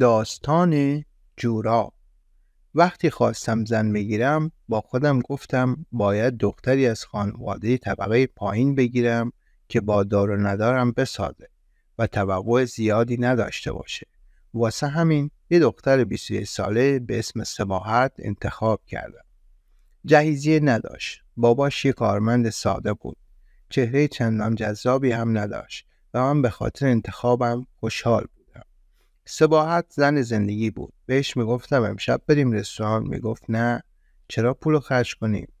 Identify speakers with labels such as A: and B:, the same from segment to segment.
A: داستان جورا وقتی خواستم زن بگیرم با خودم گفتم باید دختری از خانواده طبقه پایین بگیرم که با دار و ندارم بسازه و توقع زیادی نداشته باشه واسه همین یه دختر 21 ساله به اسم سباحت انتخاب کردم جهیزیه نداشت باباش یه کارمند ساده بود چهره چندان جذابی هم نداشت و من به خاطر انتخابم خوشحال بود سباحت زن زندگی بود بهش میگفتم امشب بریم رستوران میگفت نه چرا پول خرج کنیم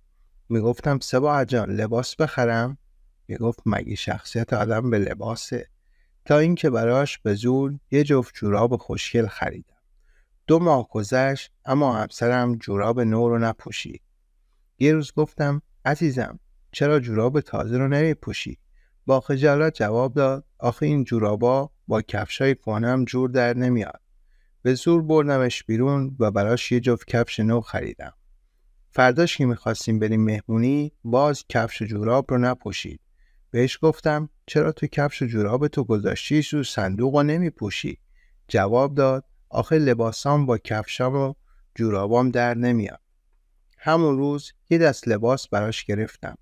A: میگفتم سباحت جان لباس بخرم میگفت مگه شخصیت آدم به لباسه تا اینکه براش به زور یه جفت جوراب خوشگل خریدم دو ماه گذشت اما همسرم جوراب نو رو نپوشید یه روز گفتم عزیزم چرا جوراب تازه رو نمیپوشی با خجالت جواب داد آخه این جورابا با کفشای هم جور در نمیاد به زور بردمش بیرون و براش یه جفت کفش نو خریدم فرداش که میخواستیم بریم مهمونی باز کفش و جوراب رو نپوشید بهش گفتم چرا تو کفش جوراب تو گذاشتیش رو صندوق و نمیپوشی جواب داد آخه لباسام با کفشام و جورابام در نمیاد همون روز یه دست لباس براش گرفتم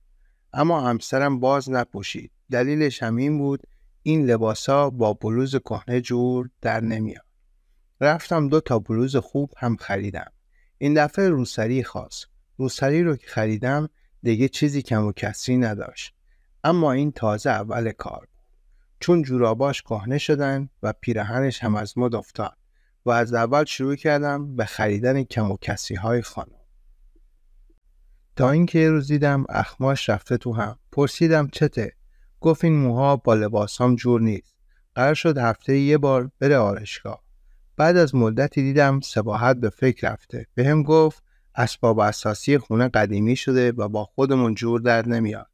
A: اما همسرم باز نپوشید دلیلش هم بود این لباسا با بلوز کهنه جور در نمیاد رفتم دو تا بلوز خوب هم خریدم این دفعه روسری خاص روسری رو که خریدم دیگه چیزی کم و کسری نداشت اما این تازه اول کار چون جوراباش کهنه شدن و پیرهنش هم از مد افتاد و از اول شروع کردم به خریدن کم و کسری های خانم تا اینکه یه روز دیدم اخماش رفته تو هم پرسیدم چته گفت این موها با لباسام جور نیست قرار شد هفته یه بار بره آرشگاه بعد از مدتی دیدم سباحت به فکر رفته به هم گفت اسباب اساسی خونه قدیمی شده و با خودمون جور در نمیاد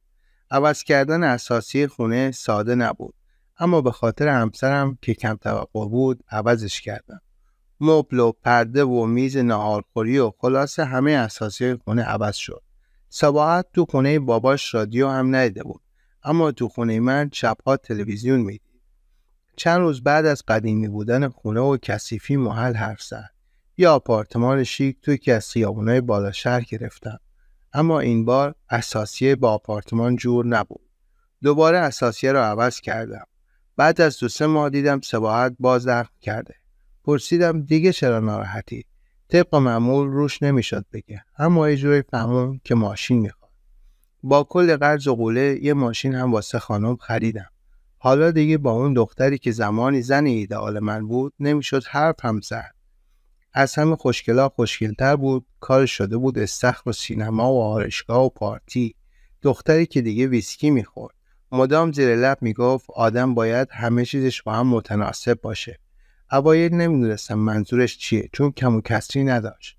A: عوض کردن اساسی خونه ساده نبود اما به خاطر همسرم که کم توقع بود عوضش کردم مبل و پرده و میز ناهارخوری و خلاصه همه اساسی خونه عوض شد سباحت تو خونه باباش رادیو هم ندیده بود اما تو خونه من شبها تلویزیون میدید چند روز بعد از قدیمی بودن خونه و کسیفی محل حرف زد یه آپارتمان شیک توی که از خیابونای بالا شهر گرفتم اما این بار اساسیه با آپارتمان جور نبود دوباره اساسیه را عوض کردم بعد از دو سه ماه دیدم سباحت باز کرده پرسیدم دیگه چرا ناراحتی طبق معمول روش نمیشد بگه اما یه جوری فهمون که ماشین میخواد با کل قرض و قوله یه ماشین هم واسه خانم خریدم حالا دیگه با اون دختری که زمانی زن ایدئال من بود نمیشد حرف هم زد از همه خوشگلا خوشگلتر بود کار شده بود استخر و سینما و آرشگاه و پارتی دختری که دیگه ویسکی میخورد مدام زیر لب میگفت آدم باید همه چیزش با هم متناسب باشه اوایل نمیدونستم منظورش چیه چون کم و کسری نداشت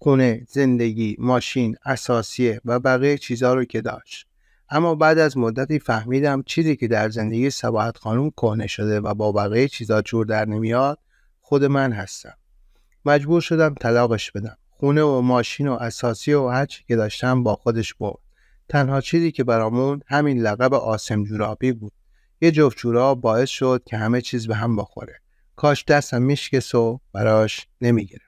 A: خونه، زندگی، ماشین، اساسیه و بقیه چیزا رو که داشت. اما بعد از مدتی فهمیدم چیزی که در زندگی سباحت خانم کهنه شده و با بقیه چیزا جور در نمیاد خود من هستم. مجبور شدم طلاقش بدم. خونه و ماشین و اساسی و هر که داشتم با خودش برد. تنها چیزی که برامون همین لقب آسم جورابی بود. یه جفت جوراب باعث شد که همه چیز به هم بخوره. کاش دستم میشکس و براش نمیگیره.